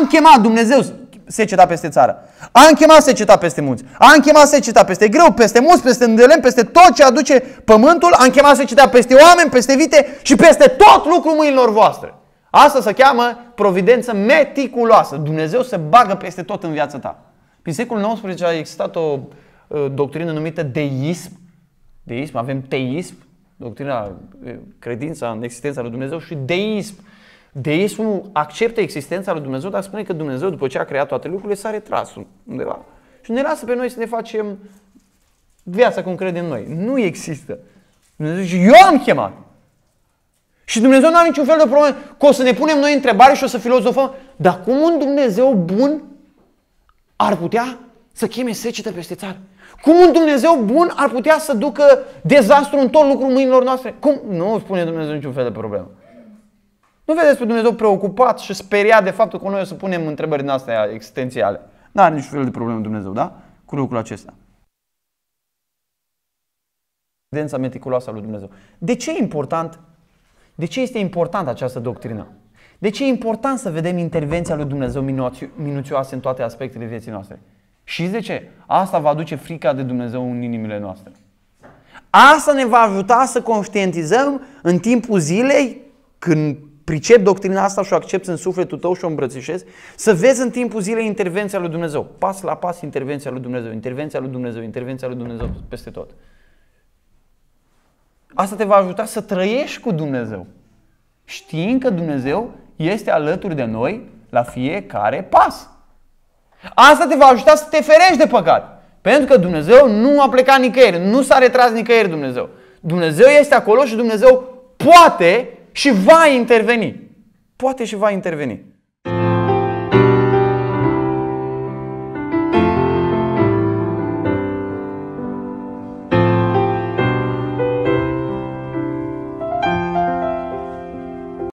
Am chemat Dumnezeu seceta peste țară. Am chemat seceta peste munți. Am chemat seceta peste greu, peste munți, peste îndelem, peste tot ce aduce pământul. Am chemat seceta peste oameni, peste vite și peste tot lucrul mâinilor voastre. Asta se cheamă providență meticuloasă. Dumnezeu se bagă peste tot în viața ta. Prin secolul XIX a existat o uh, doctrină numită deism. Deism, avem teism, doctrina, uh, credința în existența lui Dumnezeu și deism deismul acceptă existența lui Dumnezeu, dar spune că Dumnezeu, după ce a creat toate lucrurile, s-a retras undeva. Și ne lasă pe noi să ne facem viața cum credem noi. Nu există. Dumnezeu zice, eu am chemat. Și Dumnezeu nu are niciun fel de problemă că o să ne punem noi întrebare și o să filozofăm. Dar cum un Dumnezeu bun ar putea să cheme secetă peste țară? Cum un Dumnezeu bun ar putea să ducă dezastru în tot lucrul mâinilor noastre? Cum? Nu spune Dumnezeu niciun fel de problemă. Nu vedeți pe Dumnezeu preocupat și speriat de faptul că noi o să punem întrebări din astea existențiale. Nu are niciun fel de problemă Dumnezeu, da? Cu lucrul acesta. Evidența meticuloasă a lui Dumnezeu. De ce e important? De ce este important această doctrină? De ce e important să vedem intervenția lui Dumnezeu minuțioasă în toate aspectele vieții noastre? Și de ce? Asta va aduce frica de Dumnezeu în inimile noastre. Asta ne va ajuta să conștientizăm în timpul zilei când pricep doctrina asta și o accepti în sufletul tău și o îmbrățișezi, să vezi în timpul zilei intervenția lui Dumnezeu. Pas la pas intervenția lui Dumnezeu, intervenția lui Dumnezeu, intervenția lui Dumnezeu peste tot. Asta te va ajuta să trăiești cu Dumnezeu. Știind că Dumnezeu este alături de noi la fiecare pas. Asta te va ajuta să te ferești de păcat. Pentru că Dumnezeu nu a plecat nicăieri, nu s-a retras nicăieri Dumnezeu. Dumnezeu este acolo și Dumnezeu poate și va interveni. Poate și va interveni.